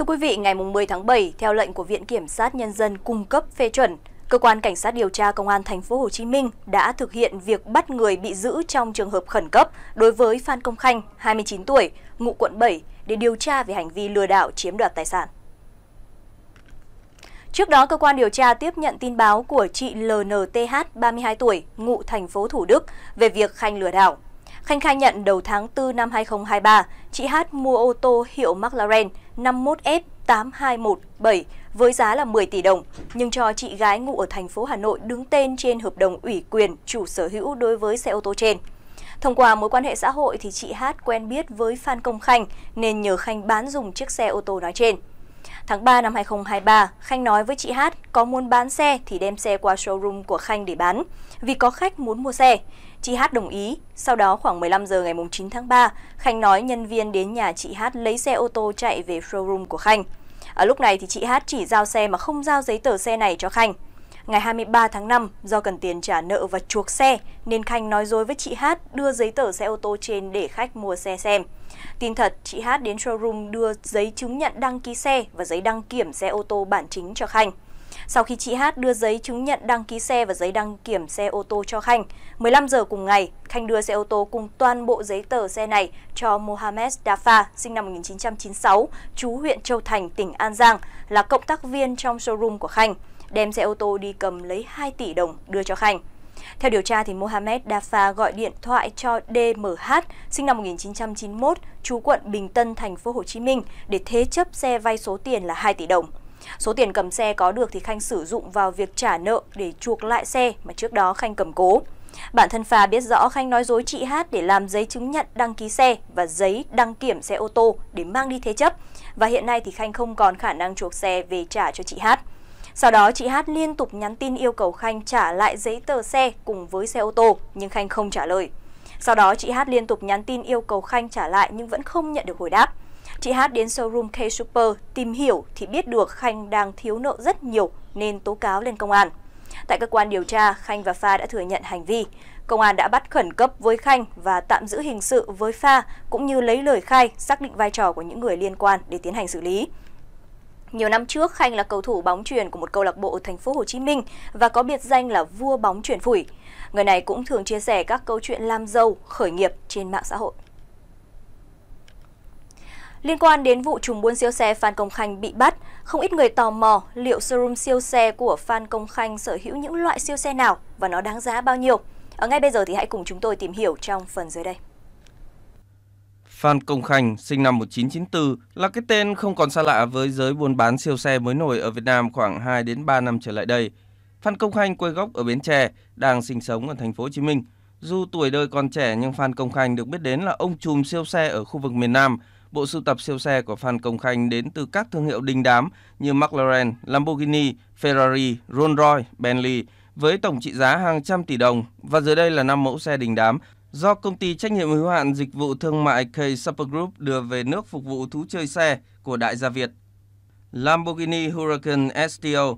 Thưa quý vị, ngày 10 tháng 7, theo lệnh của Viện Kiểm sát Nhân dân cung cấp phê chuẩn, Cơ quan Cảnh sát điều tra Công an Thành phố Hồ Chí Minh đã thực hiện việc bắt người bị giữ trong trường hợp khẩn cấp đối với Phan Công Khanh, 29 tuổi, ngụ quận 7, để điều tra về hành vi lừa đảo chiếm đoạt tài sản. Trước đó, cơ quan điều tra tiếp nhận tin báo của chị LNTH, 32 tuổi, ngụ thành phố Thủ Đức, về việc Khanh lừa đảo. Khanh khai nhận đầu tháng 4 năm 2023, chị Hát mua ô tô hiệu McLaren 51F8217 với giá là 10 tỷ đồng, nhưng cho chị gái ngụ ở thành phố Hà Nội đứng tên trên hợp đồng ủy quyền chủ sở hữu đối với xe ô tô trên. Thông qua mối quan hệ xã hội thì chị Hát quen biết với Phan Công Khanh nên nhờ Khanh bán dùng chiếc xe ô tô nói trên. Tháng 3 năm 2023, Khanh nói với chị Hát có muốn bán xe thì đem xe qua showroom của Khanh để bán vì có khách muốn mua xe. Chị Hát đồng ý, sau đó khoảng 15 giờ ngày 9 tháng 3, Khanh nói nhân viên đến nhà chị Hát lấy xe ô tô chạy về showroom của Khanh. Ở lúc này thì chị Hát chỉ giao xe mà không giao giấy tờ xe này cho Khanh. Ngày 23 tháng 5, do cần tiền trả nợ và chuộc xe, nên Khanh nói dối với chị Hát đưa giấy tờ xe ô tô trên để khách mua xe xem. Tin thật, chị Hát đến showroom đưa giấy chứng nhận đăng ký xe và giấy đăng kiểm xe ô tô bản chính cho Khanh. Sau khi chị Hát đưa giấy chứng nhận đăng ký xe và giấy đăng kiểm xe ô tô cho Khanh, 15 giờ cùng ngày, Khanh đưa xe ô tô cùng toàn bộ giấy tờ xe này cho Mohamed Dafa, sinh năm 1996, chú huyện Châu Thành, tỉnh An Giang, là cộng tác viên trong showroom của Khanh, đem xe ô tô đi cầm lấy 2 tỷ đồng đưa cho Khanh. Theo điều tra, thì Mohamed Dafa gọi điện thoại cho DMH, sinh năm 1991, trú quận Bình Tân, thành phố Hồ Chí Minh, để thế chấp xe vay số tiền là 2 tỷ đồng. Số tiền cầm xe có được thì Khanh sử dụng vào việc trả nợ để chuộc lại xe mà trước đó Khanh cầm cố. Bản thân Phà biết rõ Khanh nói dối chị Hát để làm giấy chứng nhận đăng ký xe và giấy đăng kiểm xe ô tô để mang đi thế chấp. Và hiện nay thì Khanh không còn khả năng chuộc xe về trả cho chị Hát. Sau đó chị Hát liên tục nhắn tin yêu cầu Khanh trả lại giấy tờ xe cùng với xe ô tô, nhưng Khanh không trả lời. Sau đó chị Hát liên tục nhắn tin yêu cầu Khanh trả lại nhưng vẫn không nhận được hồi đáp. Chị Hát đến showroom K-Super tìm hiểu thì biết được Khanh đang thiếu nợ rất nhiều nên tố cáo lên công an. Tại cơ quan điều tra, Khanh và Pha đã thừa nhận hành vi. Công an đã bắt khẩn cấp với Khanh và tạm giữ hình sự với Pha, cũng như lấy lời khai, xác định vai trò của những người liên quan để tiến hành xử lý. Nhiều năm trước, Khanh là cầu thủ bóng chuyền của một câu lạc bộ ở thành phố Hồ Chí Minh và có biệt danh là vua bóng chuyền phủi. Người này cũng thường chia sẻ các câu chuyện làm giàu, khởi nghiệp trên mạng xã hội. Liên quan đến vụ trùm buôn siêu xe Phan Công Khanh bị bắt, không ít người tò mò liệu showroom siêu xe của Phan Công Khanh sở hữu những loại siêu xe nào và nó đáng giá bao nhiêu. Ở ngay bây giờ thì hãy cùng chúng tôi tìm hiểu trong phần dưới đây. Phan Công Khanh, sinh năm 1994, là cái tên không còn xa lạ với giới buôn bán siêu xe mới nổi ở Việt Nam khoảng 2 đến 3 năm trở lại đây. Phan Công Khanh quê gốc ở Bến Tre, đang sinh sống ở thành phố Hồ Chí Minh. Dù tuổi đời còn trẻ nhưng Phan Công Khanh được biết đến là ông trùm siêu xe ở khu vực miền Nam – bộ sưu tập siêu xe của Phan Công Khanh đến từ các thương hiệu đình đám như McLaren, Lamborghini, Ferrari, Rolls-Royce, Bentley với tổng trị giá hàng trăm tỷ đồng và dưới đây là 5 mẫu xe đình đám do công ty trách nhiệm hữu hạn dịch vụ thương mại K Super Group đưa về nước phục vụ thú chơi xe của đại gia Việt. Lamborghini Huracan STO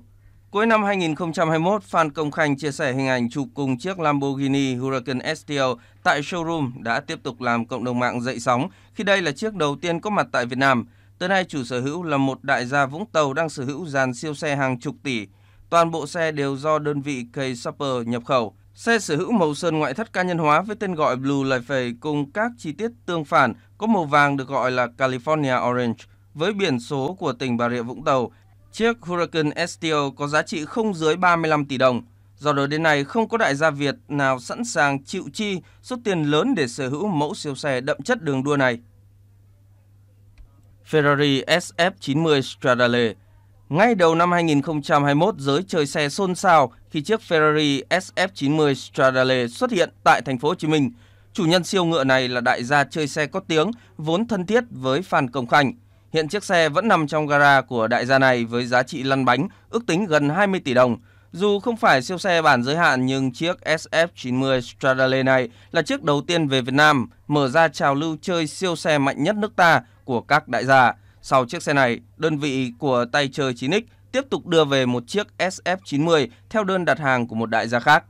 Cuối năm 2021, Phan Công Khanh chia sẻ hình ảnh chụp cùng chiếc Lamborghini Huracan STL tại showroom đã tiếp tục làm cộng đồng mạng dậy sóng khi đây là chiếc đầu tiên có mặt tại Việt Nam. Tới nay, chủ sở hữu là một đại gia Vũng Tàu đang sở hữu dàn siêu xe hàng chục tỷ. Toàn bộ xe đều do đơn vị K-Supper nhập khẩu. Xe sở hữu màu sơn ngoại thất cá nhân hóa với tên gọi Blue Life cùng các chi tiết tương phản có màu vàng được gọi là California Orange với biển số của tỉnh Bà Rịa Vũng Tàu Chiếc Hurricane Estil có giá trị không dưới 35 tỷ đồng. Do đó đến nay không có đại gia Việt nào sẵn sàng chịu chi số tiền lớn để sở hữu mẫu siêu xe đậm chất đường đua này. Ferrari SF90 Stradale Ngay đầu năm 2021, giới chơi xe xôn xao khi chiếc Ferrari SF90 Stradale xuất hiện tại thành phố Hồ Chí Minh. Chủ nhân siêu ngựa này là đại gia chơi xe có tiếng, vốn thân thiết với Phan Công Khanh. Hiện chiếc xe vẫn nằm trong gara của đại gia này với giá trị lăn bánh ước tính gần 20 tỷ đồng. Dù không phải siêu xe bản giới hạn nhưng chiếc SF90 Stradale này là chiếc đầu tiên về Việt Nam mở ra trào lưu chơi siêu xe mạnh nhất nước ta của các đại gia. Sau chiếc xe này, đơn vị của tay chơi 9X tiếp tục đưa về một chiếc SF90 theo đơn đặt hàng của một đại gia khác.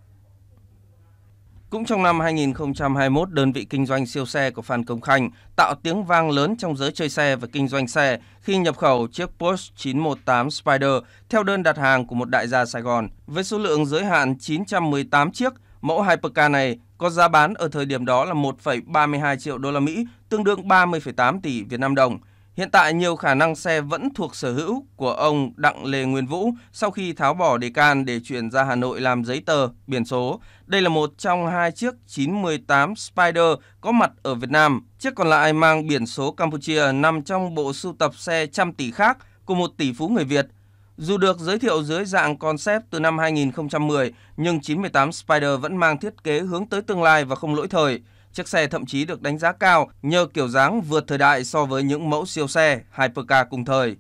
Cũng trong năm 2021, đơn vị kinh doanh siêu xe của Phan Công Khanh tạo tiếng vang lớn trong giới chơi xe và kinh doanh xe khi nhập khẩu chiếc Porsche 918 Spider theo đơn đặt hàng của một đại gia Sài Gòn. Với số lượng giới hạn 918 chiếc, mẫu hypercar này có giá bán ở thời điểm đó là 1,32 triệu đô la Mỹ, tương đương 30,8 tỷ Việt Nam đồng – Hiện tại nhiều khả năng xe vẫn thuộc sở hữu của ông Đặng Lê Nguyên Vũ sau khi tháo bỏ đề can để chuyển ra Hà Nội làm giấy tờ, biển số. Đây là một trong hai chiếc 918 Spider có mặt ở Việt Nam. Chiếc còn lại mang biển số Campuchia nằm trong bộ sưu tập xe trăm tỷ khác của một tỷ phú người Việt. Dù được giới thiệu dưới dạng concept từ năm 2010, nhưng 918 Spider vẫn mang thiết kế hướng tới tương lai và không lỗi thời. Chiếc xe thậm chí được đánh giá cao nhờ kiểu dáng vượt thời đại so với những mẫu siêu xe hypercar cùng thời.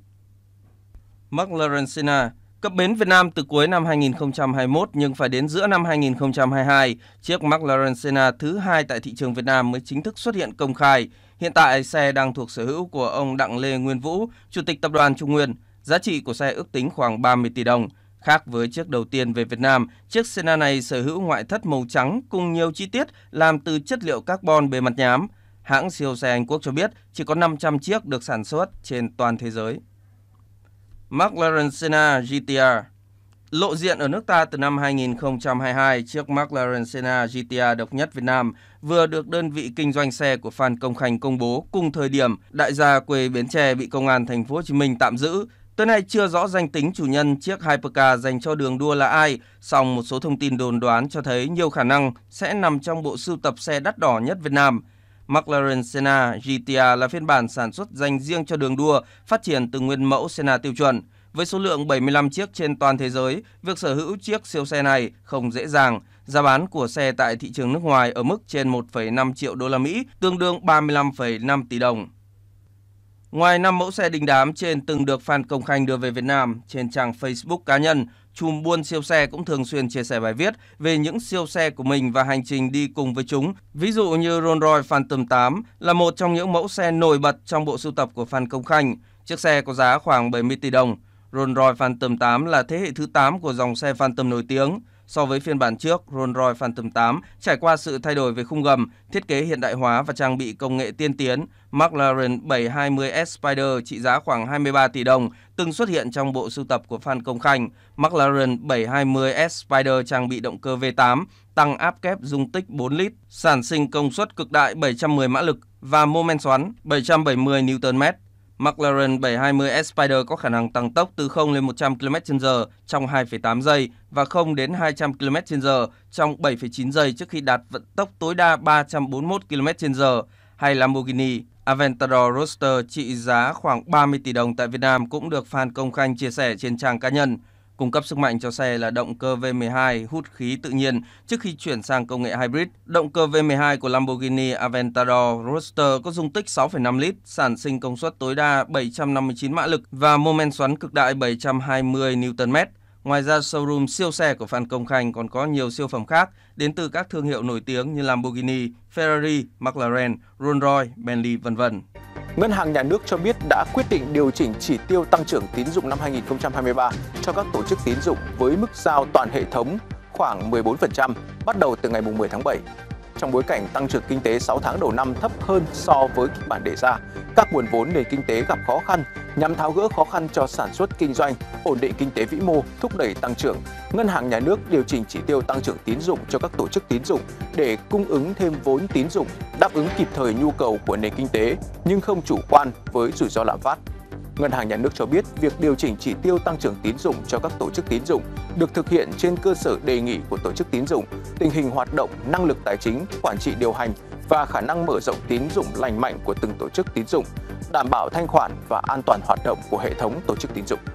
McLaren Senna Cập bến Việt Nam từ cuối năm 2021 nhưng phải đến giữa năm 2022, chiếc McLaren Senna thứ hai tại thị trường Việt Nam mới chính thức xuất hiện công khai. Hiện tại xe đang thuộc sở hữu của ông Đặng Lê Nguyên Vũ, chủ tịch tập đoàn Trung Nguyên. Giá trị của xe ước tính khoảng 30 tỷ đồng. Khác với chiếc đầu tiên về Việt Nam, chiếc Sena này sở hữu ngoại thất màu trắng cùng nhiều chi tiết làm từ chất liệu carbon bề mặt nhám. Hãng siêu xe Anh Quốc cho biết chỉ có 500 chiếc được sản xuất trên toàn thế giới. McLaren Senna GTR Lộ diện ở nước ta từ năm 2022, chiếc McLaren Senna GTR độc nhất Việt Nam vừa được đơn vị kinh doanh xe của Phan Công Khanh công bố cùng thời điểm đại gia quê Bến Tre bị công an thành phố Hồ Chí Minh tạm giữ Tới nay chưa rõ danh tính chủ nhân chiếc hypercar dành cho đường đua là ai, song một số thông tin đồn đoán cho thấy nhiều khả năng sẽ nằm trong bộ sưu tập xe đắt đỏ nhất Việt Nam. McLaren Senna GTR là phiên bản sản xuất dành riêng cho đường đua, phát triển từ nguyên mẫu Senna tiêu chuẩn. Với số lượng 75 chiếc trên toàn thế giới, việc sở hữu chiếc siêu xe này không dễ dàng. Giá bán của xe tại thị trường nước ngoài ở mức trên 1,5 triệu đô la Mỹ, tương đương 35,5 tỷ đồng. Ngoài 5 mẫu xe đình đám trên từng được Phan Công Khanh đưa về Việt Nam, trên trang Facebook cá nhân, chùm buôn siêu xe cũng thường xuyên chia sẻ bài viết về những siêu xe của mình và hành trình đi cùng với chúng. Ví dụ như Rolls-Royce Phantom 8 là một trong những mẫu xe nổi bật trong bộ sưu tập của Phan Công Khanh. Chiếc xe có giá khoảng 70 tỷ đồng. Rolls-Royce Phantom 8 là thế hệ thứ 8 của dòng xe Phantom nổi tiếng. So với phiên bản trước, Rolls-Royce Phantom 8 trải qua sự thay đổi về khung gầm, thiết kế hiện đại hóa và trang bị công nghệ tiên tiến. McLaren 720S Spider trị giá khoảng 23 tỷ đồng từng xuất hiện trong bộ sưu tập của Phan Công Khanh. McLaren 720S Spider trang bị động cơ V8, tăng áp kép dung tích 4 lít, sản sinh công suất cực đại 710 mã lực và mô men xoắn 770 Nm. McLaren 720 Spider có khả năng tăng tốc từ 0 lên 100 km/h trong 2,8 giây và 0 đến 200 km/h trong 7,9 giây trước khi đạt vận tốc tối đa 341 km/h hay Lamborghini Aventador Roadster trị giá khoảng 30 tỷ đồng tại Việt Nam cũng được fan Công Khanh chia sẻ trên trang cá nhân. Cung cấp sức mạnh cho xe là động cơ V12 hút khí tự nhiên trước khi chuyển sang công nghệ hybrid. Động cơ V12 của Lamborghini Aventador Roadster có dung tích 6,5 lít, sản sinh công suất tối đa 759 mã lực và mô men xoắn cực đại 720 Nm. Ngoài ra, showroom siêu xe của Phan Công Khanh còn có nhiều siêu phẩm khác đến từ các thương hiệu nổi tiếng như Lamborghini, Ferrari, McLaren, Rolls-Royce, Bentley, v.v. Ngân hàng Nhà nước cho biết đã quyết định điều chỉnh chỉ tiêu tăng trưởng tín dụng năm 2023 cho các tổ chức tín dụng với mức giao toàn hệ thống khoảng 14% bắt đầu từ ngày 10 tháng 7. Trong bối cảnh tăng trưởng kinh tế 6 tháng đầu năm thấp hơn so với kịch bản đề ra, các nguồn vốn nền kinh tế gặp khó khăn nhằm tháo gỡ khó khăn cho sản xuất kinh doanh, ổn định kinh tế vĩ mô, thúc đẩy tăng trưởng, Ngân hàng Nhà nước điều chỉnh chỉ tiêu tăng trưởng tín dụng cho các tổ chức tín dụng để cung ứng thêm vốn tín dụng, đáp ứng kịp thời nhu cầu của nền kinh tế nhưng không chủ quan với rủi ro lạm phát. Ngân hàng Nhà nước cho biết việc điều chỉnh chỉ tiêu tăng trưởng tín dụng cho các tổ chức tín dụng được thực hiện trên cơ sở đề nghị của tổ chức tín dụng, tình hình hoạt động, năng lực tài chính, quản trị điều hành và khả năng mở rộng tín dụng lành mạnh của từng tổ chức tín dụng – đảm bảo thanh khoản và an toàn hoạt động của hệ thống tổ chức tín dụng.